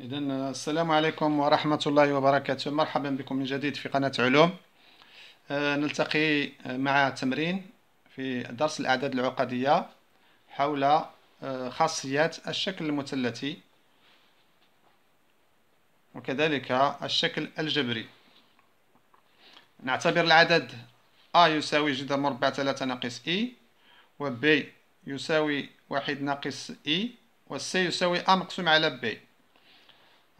إذا السلام عليكم ورحمة الله وبركاته مرحبا بكم من جديد في قناة علوم آه، نلتقي آه، مع تمرين في درس الأعداد العقدية حول آه، خاصيات الشكل المثلثي وكذلك الشكل الجبري نعتبر العدد A يساوي جدر مربع 3 ناقص E و B يساوي 1 ناقص E و C يساوي A مقسوم على B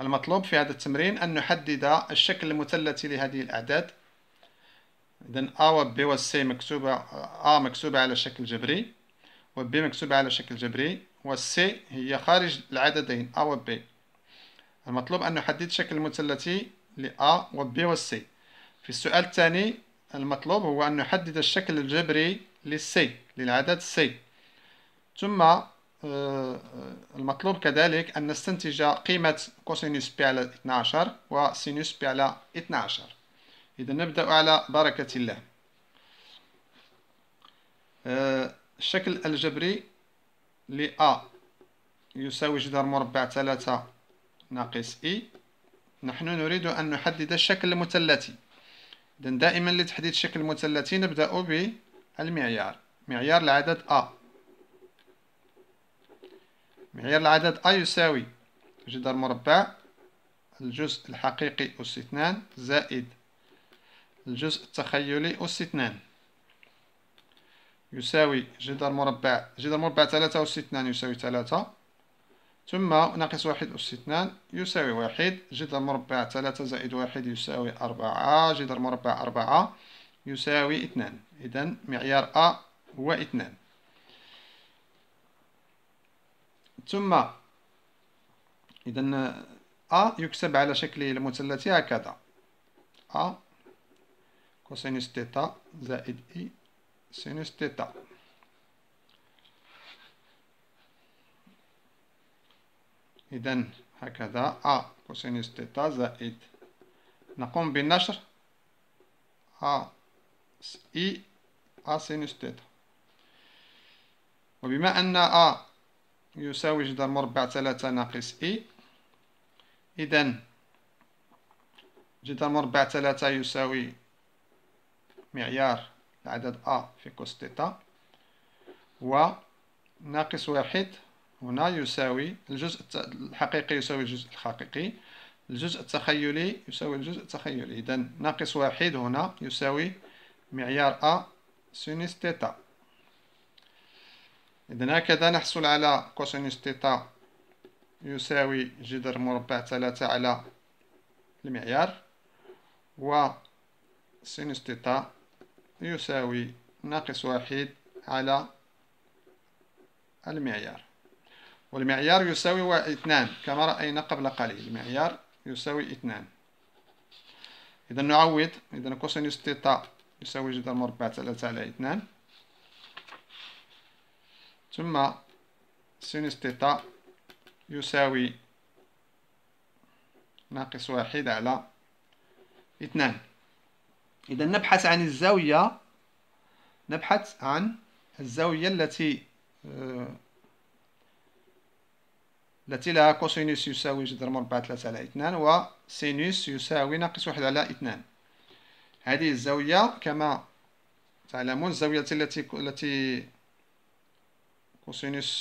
المطلوب في هذا التمرين أن نحدد الشكل المثلثي لهذه الأعداد إذا A و B و C مكتوبة A مكتوبة على شكل جبري و B مكتوبة على شكل جبري و C هي خارج العددين A و B المطلوب أن نحدد شكل المثلثي ل A و B و C في السؤال الثاني المطلوب هو أن نحدد الشكل الجبري للسي للعدد سي ثم آه، المطلوب كذلك أن نستنتج قيمة كوسينوس بي على 12 وسينوس بي على 12 إذا نبدأ على بركة الله آه، الشكل الجبري ل A يساوي جدار مربع 3 ناقص إي e. نحن نريد أن نحدد الشكل المثلثي إذن دائما لتحديد الشكل المثلثي نبدأ بالمعيار معيار العدد A معيار العدد أ يساوي جدار مربع الجزء الحقيقي أس اثنان زائد الجزء التخيلي أس اثنان يساوي جدار مربع جدار مربع ثلاثة أس اثنان يساوي ثلاثة ثم ناقص واحد أس اثنان يساوي واحد جدار مربع ثلاثة زائد واحد يساوي أربعة جدار مربع أربعة يساوي اثنان إذا معيار أ هو اثنان ثم إذا أ يكتب على شكل المثلث هكذا أ كوسينوس تيتا زائد إي سينوس تيتا إذا هكذا أ كوسينوس تيتا زائد نقوم بالنشر أ إي أ سينوس تيتا وبما أن أ يساوي جدار مربع ثلاثة ناقص إي e. إذن جدار مربع ثلاثة يساوي معيار العدد أ في كوس تيتا وناقص واحد هنا يساوي الجزء الحقيقي يساوي الجزء الحقيقي الجزء التخيلي يساوي الجزء التخيلي إذن ناقص واحد هنا يساوي معيار أ سينيس تيتا إذن هكذا نحصل على كوسينوس تيتا يساوي جذر مربع ثلاثة على المعيار و سينوس تيتا يساوي ناقص واحد على المعيار والمعيار يساوي اثنان كما رأينا قبل قليل المعيار يساوي اثنان إذا نعوض إذا كوسينوس تيتا يساوي جذر مربع ثلاثة على اثنان ثم سينوس تيتا يساوي ناقص واحد على اثنان إذا نبحث عن الزاوية نبحث عن الزاوية التي التي لها كوسينوس يساوي جذر مربع ثلاثة على اثنان وسينوس يساوي ناقص واحد على اثنان هذه الزاوية كما تعلمون الزاوية التي التي كوسينوس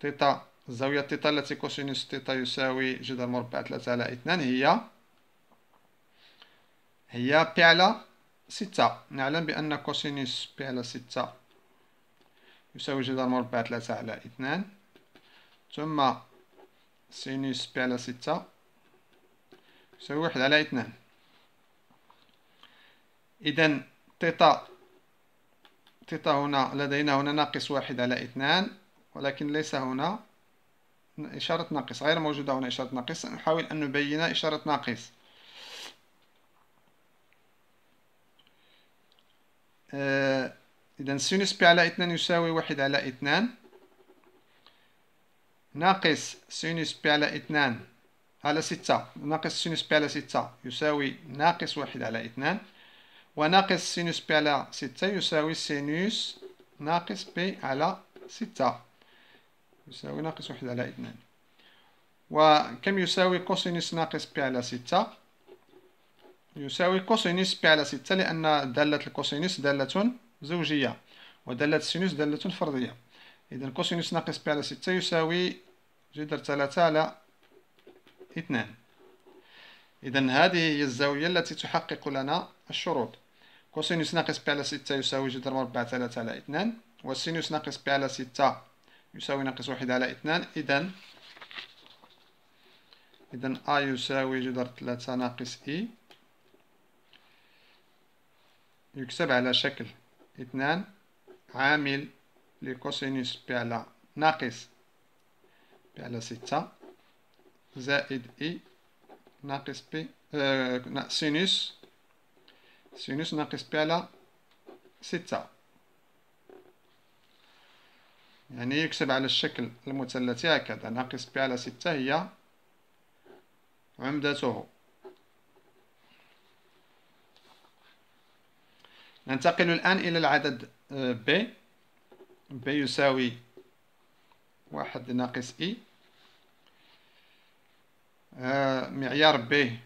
تيتا زاوية تيتا التي كوسينوس تيتا يساوي جذر مربع ثلاثة على اثنان هي هي بي على ستة نعلم بأن كوسينوس بي على ستة يساوي جذر مربع ثلاثة على اثنان ثم سينوس بي على ستة يساوي واحد على اثنان إذا تيتا تيتا هنا لدينا هنا ناقص واحد على اثنان ولكن ليس هنا إشارة ناقص غير موجودة هنا إشارة ناقص نحاول أن نبين إشارة ناقص آه، إذن إذا بي على اثنان يساوي واحد على اثنان ناقص سينس بي على اثنان على ستة ناقص سينس بي على ستة يساوي ناقص واحد على اثنان وناقص سينوس بي على ستة يساوي سينوس ناقص بي على ستة يساوي ناقص واحد على اثنان وكم يساوي كوسينوس ناقص بي على ستة يساوي كوسينوس بي على ستة لأن دالة الكوسينوس دالة زوجية ودالة السينوس دالة فردية إذا كوسينوس ناقص بي على ستة يساوي جذر ثلاثة على اثنان إذا هذه هي الزاوية التي تحقق لنا الشروط كوسينوس ناقص بي على ستة يساوي جذر مربع ثلاثة على اثنان والسينوس ناقص بي على ستة يساوي ناقص واحد على اثنان إذا إذن أ يساوي جذر ثلاثة ناقص إي يكتب على شكل اثنان عامل لكوسينوس بي على ناقص بي على ستة زائد إي ناقص بي آه سينوس سينوس ناقص بي على ستة يعني يكتب على الشكل المثلثي هكذا ناقص بي على ستة هي عمدته ننتقل الآن إلى العدد ب آه، ب يساوي واحد ناقص e. إي آه، معيار ب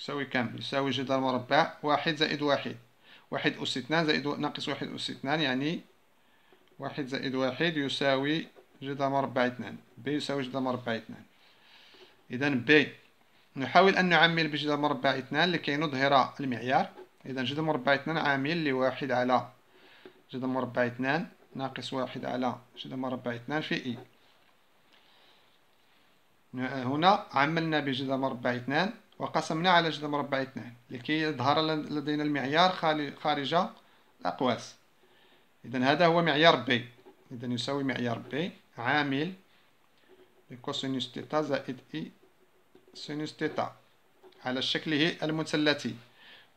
يساوي كم يساوي جدار مربع واحد زائد واحد واحد أس اثنان زائد ناقص واحد أس اثنان يعني واحد زائد واحد يساوي جدار مربع اثنان بي يساوي جدار مربع اثنان إذا بي نحاول أن نعمل بجدار مربع اثنان لكي نظهر المعيار إذا جدار مربع اثنان عامل لواحد على جدار مربع اثنان ناقص واحد على جدار مربع اثنان في إي e. هنا عملنا بجدار مربع اثنان وقسمنا على جذر مربع اثنان لكي يظهر لدينا المعيار خارج الأقواس إذا هذا هو معيار بي إذا يساوي معيار بي عامل كوسينوس تيتا زائد إي سينوس تيتا على شكله المثلثي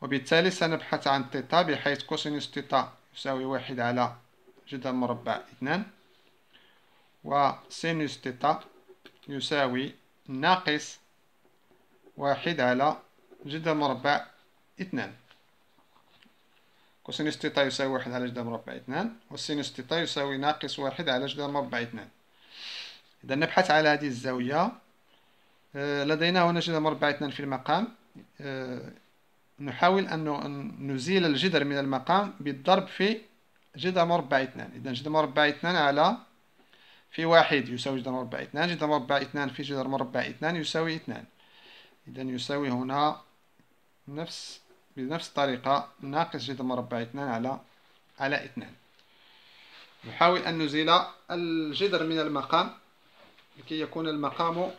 وبالتالي سنبحث عن تيتا بحيث كوسينوس تيتا يساوي واحد على جذر مربع اثنان وسينوس تيتا يساوي ناقص واحد على جدر مربع اثنان كوسينوس تيتا يساوي واحد على جدر مربع اثنان وسينوس تيتا يساوي ناقص واحد على جدر مربع اثنان إذا نبحث على هذه الزاوية آه، لدينا هنا جدر مربع اثنان في المقام آه، نحاول أن نزيل الجدر من المقام بالضرب في جدر مربع اثنان إذا جدر مربع اثنان على في واحد يساوي جدر مربع اثنان جدر مربع اثنان في جدر مربع اثنان يساوي اثنان إذا يساوي هنا نفس بنفس الطريقة ناقص جذر مربع اثنان على على اثنان نحاول أن نزيل الجذر من المقام لكي يكون المقام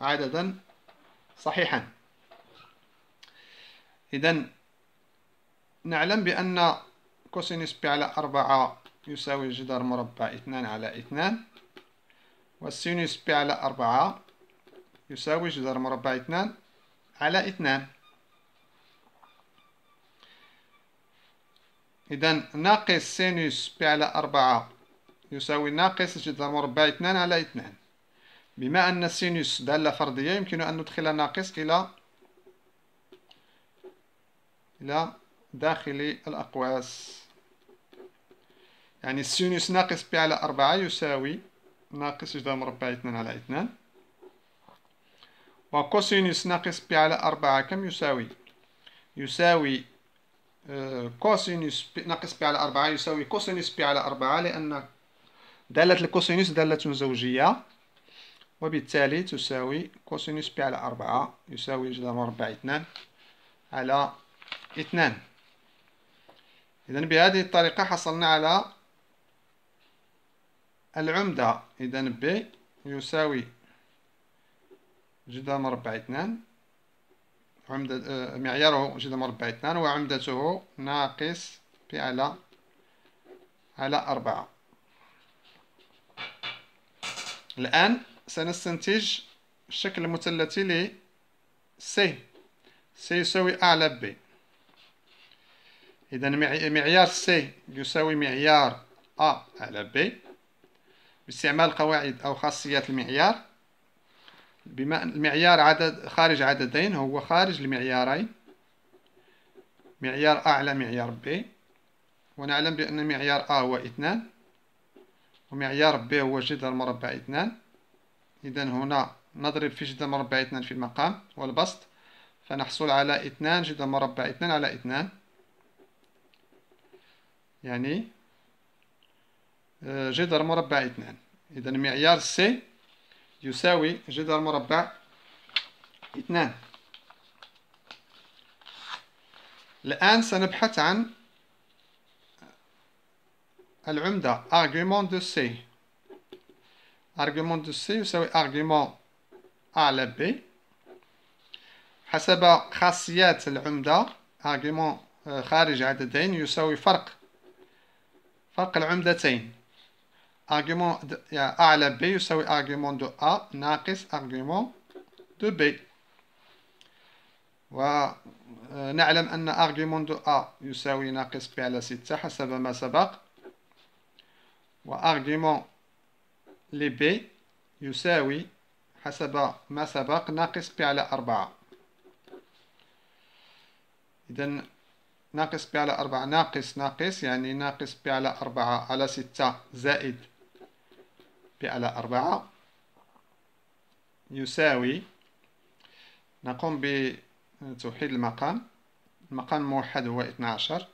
عددا صحيحا إذا نعلم بأن كوسينوس بي على أربعة يساوي جذر مربع اثنان على اثنان والسينوس بي على أربعة يساوي جذر مربع اثنان على اثنان إذا ناقص سينوس بي على أربعة يساوي ناقص جذر مربع اثنان على اثنان بما أن السينوس دالة فردية يمكن أن ندخل ناقص إلى إلى داخل الأقواس يعني السينوس ناقص بي على أربعة يساوي ناقص جذر مربع اثنان على اثنان وكوسينوس ناقص بي على أربعة كم يساوي يساوي كوسينوس آه، ناقص بي على أربعة يساوي كوسينوس بي على أربعة لأن دالة الكوسينوس دالة زوجية وبالتالي تساوي كوسينوس بي على أربعة يساوي جذر مربع اثنان على اثنان إذا بهذه الطريقة حصلنا على العمدة إذا ب يساوي جدا مربع اثنان عمدة آه، معياره جدا مربع اثنان وعمدته ناقص بي على على أربعة الآن سنستنتج الشكل المثلثي ل سي سي يساوي أ على ب إذا معيار سي يساوي معيار أ على ب باستعمال قواعد أو خاصيات المعيار المعيار عدد خارج عددين هو خارج المعيارين معيار أعلى معيار ب ونعلم بأن معيار أ هو اثنان ومعيار ب هو جذر مربع اثنان إذا هنا نضرب في جذر مربع اثنان في المقام والبسط فنحصل على اثنان جذر مربع اثنان على اثنان يعني آه، جذر مربع اثنان إذا معيار سي يساوي جذر مربع اثنان الآن سنبحث عن العمدة argument de C argument de C يساوي argument A على B حسب خاصيات العمدة argument آه، خارج عددين يساوي فرق فرق العمدتين argument de A على B يساوي euh, argument de A ناقص argument de B ونعلم أن argument de A يساوي ناقص B على 6 حسب ما سبق وargument لB يساوي حسب ما سبق ناقص B على 4 إذن ناقص بي على أربعة ناقص ناقص يعني ناقص بي على أربعة على ستة زائد بي على أربعة يساوي نقوم بتوحيد المقام المقام الموحد هو اثنا عشر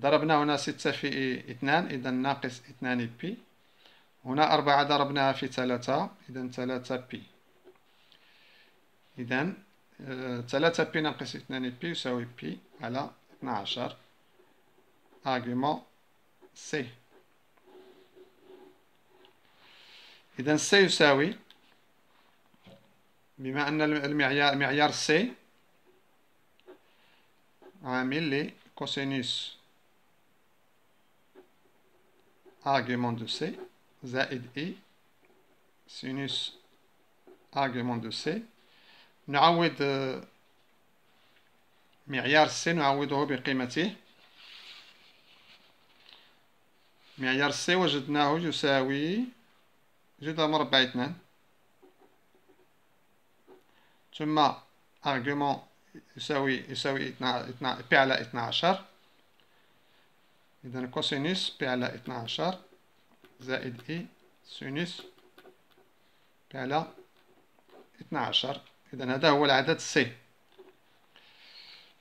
ضربنا هنا ستة في اثنان إذا ناقص اثنان بي هنا أربعة ضربناها في ثلاثة إذا ثلاثة بي إذا آه، ثلاثة بي ناقص اثنان بي يساوي بي على اثنا عشر argument C إذا يساوي بما أن المعيار معيار سي عامل كوسينوس argument دو سي زائد إي e سينوس argument دو C نعوض آه، معيار سي نعوضه بقيمته معيار سي وجدناه يساوي جدر مربع اثنان ثم ارغيومون يساوي يساوي اثنا اثنا بي على اثنا عشر اذا كوسينوس بي على اثنا عشر زائد اي سينوس بي على اثنا عشر اذا هذا هو العدد سي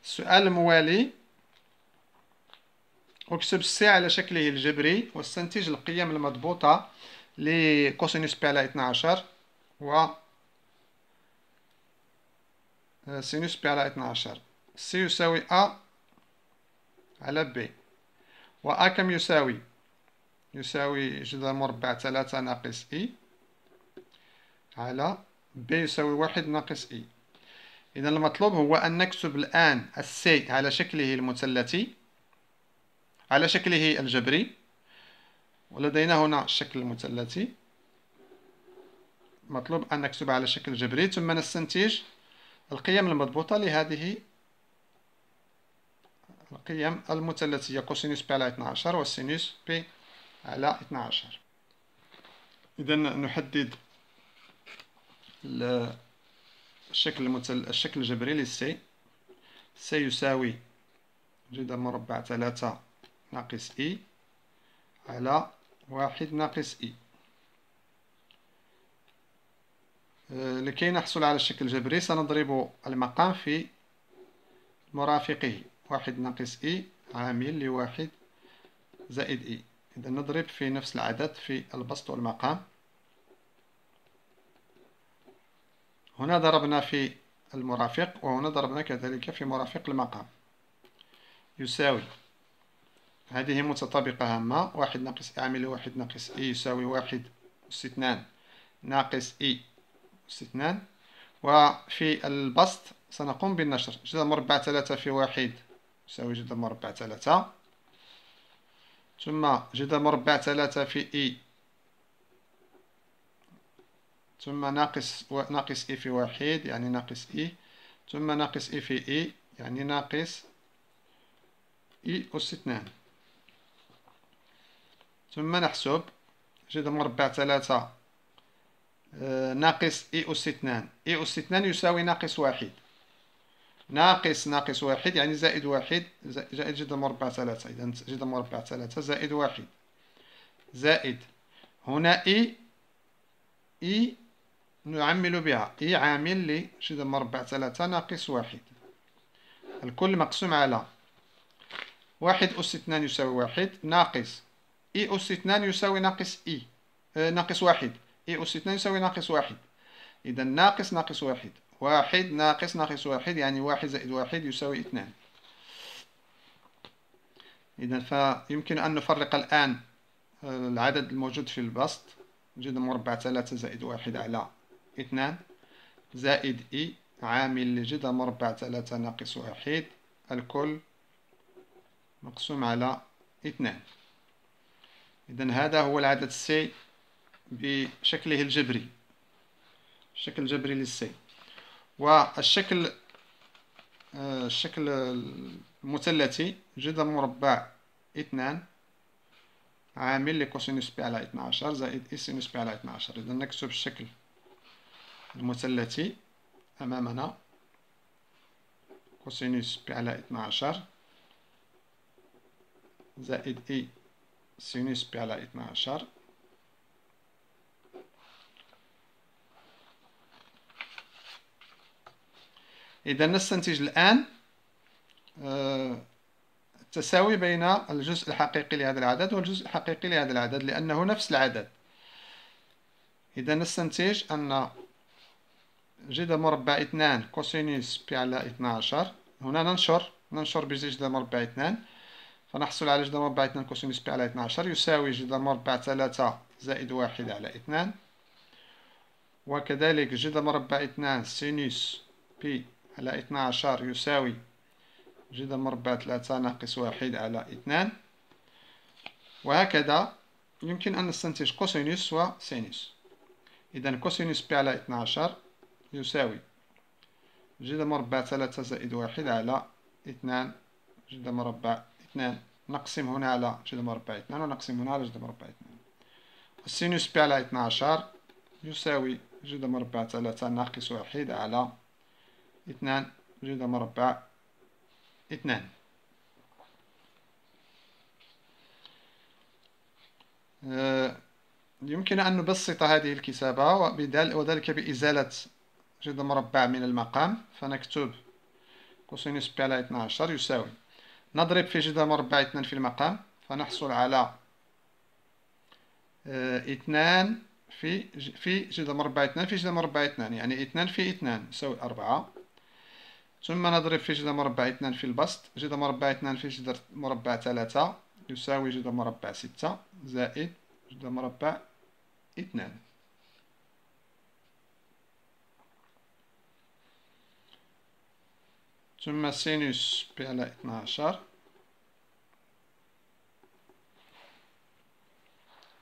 السؤال الموالي اكتب سي على شكله الجبري واستنتج القيم المضبوطه لي كوسينوس بي على 12 و سينوس بي على 12 سي يساوي أ على بي و أ كم يساوي يساوي جذر مربع 3 ناقص إي e على بي يساوي 1 ناقص إي e. إذا المطلوب هو أن نكتب الآن السي على شكله المثلثي على شكله الجبري ولدينا هنا الشكل المثلثي مطلوب أن نكتب على شكل جبري ثم نستنتج القيم المضبوطة لهذه القيم المثلثية كوسينوس بي على 12 وسينوس بي على 12 إذا نحدد الشكل المثل الشكل الجبري للسي سي يساوي جذر مربع ثلاثة ناقص إي على واحد ناقص إي آه، لكي نحصل على الشكل الجبري سنضرب المقام في مرافقه واحد ناقص إي عامل لواحد زائد إي إذا نضرب في نفس العدد في البسط والمقام هنا ضربنا في المرافق وهنا ضربنا كذلك في مرافق المقام يساوي هذه متطابقة هامة واحد ناقص عامل واحد ناقص إي يساوي واحد أس اثنان ناقص إي أس اثنان وفي البسط سنقوم بالنشر جذر مربع ثلاثة في واحد يساوي جذر مربع ثلاثة ثم جذر مربع ثلاثة في إي ثم ناقص و... ناقص إي في واحد يعني ناقص إي ثم ناقص إي في إي يعني ناقص إي أس اثنان ثم نحسب جد مربع ثلاثة آه، ناقص اي أس اثنان اي أس اثنان يساوي ناقص واحد ناقص ناقص واحد يعني زائد واحد زائد جد مربع ثلاثة إذا جد مربع ثلاثة زائد واحد زائد هنا إي إي نعمل بها إي عامل جد مربع ثلاثة ناقص واحد الكل مقسوم على واحد أس اثنان يساوي واحد ناقص اي أس 2 يساوي ناقص اي آه، ناقص واحد اي أس 2 يساوي ناقص واحد إذا ناقص ناقص واحد واحد ناقص ناقص واحد يعني واحد زائد واحد يساوي اثنان إذا فيمكن أن نفرق الآن آه، العدد الموجود في البسط نجد مربع ثلاثة زائد واحد على اثنان زائد إي عامل جد مربع ثلاثة ناقص واحد الكل مقسوم على اثنان إذا هذا هو العدد سي بشكله الجبري الشكل الجبري للسي والشكل آه، الشكل المثلثي جذر مربع اثنان عامل لكوسينوس بي على عشر زائد اي سينوس بي على عشر إذا نكتب الشكل المثلثي أمامنا كوسينوس بي على عشر زائد إي سينوس بي على 12 إذا نستنتج الآن آه، التساوي بين الجزء الحقيقي لهذا العدد والجزء الحقيقي لهذا العدد لأنه نفس العدد إذا نستنتج أن جذر مربع 2 كوسينوس بي على 12 هنا ننشر ننشر بجذر مربع 2 فنحصل على جدار مربع 2 كوسين بي على 12 يساوي جدار مربع 3 زائد 1 على 2 وكذلك جدار مربع 2 سينوس بي على 12 يساوي جدار مربع 3 ناقص 1 على 2 وهكذا يمكن أن نستنتج كوسينوس وسينوس إذا كوسينوس بي على 12 يساوي جدار مربع 3 زائد 1 على 2 جدار مربع اثنان نقسم هنا على جذر مربع اثنان ونقسم هنا على جذر مربع اثنان السينوس بي على اثنا عشر يساوي جذر مربع ثلاثة ناقص واحد على اثنان جذر مربع اثنان آه، يمكن أن نبسط هذه الكتابة وذلك بإزالة جذر مربع من المقام فنكتب كوسينوس بي على اثنا عشر يساوي نضرب في جذر مربع اثنان في المقام فنحصل على آه، اثنان في في جذر مربع اثنان في جذر مربع اثنان يعني اثنان في اثنان يساوي أربعة ثم نضرب في جذر مربع اثنان في البسط جذر مربع اثنان في جذر مربع ثلاثة يساوي جذر مربع ستة زائد جذر مربع اثنان ثم سينوس بي على اثناشر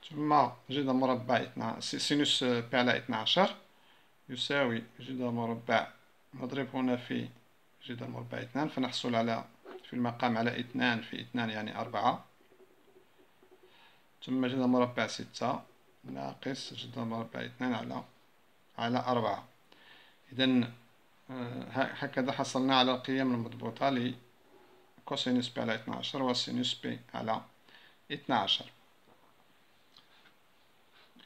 ثم جذر مربع سينوس بي على اثناشر يساوي جذر مربع نضرب هنا في جذر مربع اثنان فنحصل على في المقام على اثنان في اثنان يعني أربعة ثم جذر مربع ستة ناقص جذر مربع اثنان على على أربعة إذا هكذا حصلنا على القيم المضبوطة لكوسينوس بي على 12 وسينوس بي على 12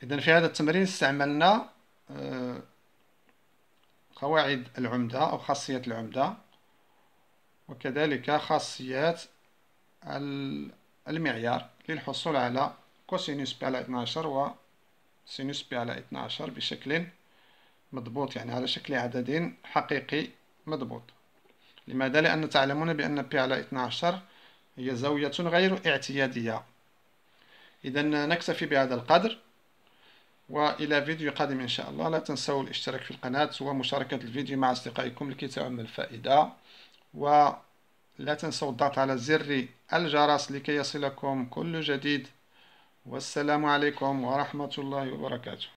إذا في هذا التمرين استعملنا آه، قواعد العمدة أو خاصية العمدة وكذلك خاصيات المعيار للحصول على كوسينوس بي على 12 وسينوس بي على 12 بشكل مضبوط يعني على شكل عدد حقيقي مضبوط لماذا؟ لأن تعلمون بأن بي على 12 هي زاوية غير اعتيادية إذا نكتفي بهذا القدر وإلى فيديو قادم إن شاء الله لا تنسوا الاشتراك في القناة ومشاركة الفيديو مع أصدقائكم لكي تعم الفائدة ولا تنسوا الضغط على زر الجرس لكي يصلكم كل جديد والسلام عليكم ورحمة الله وبركاته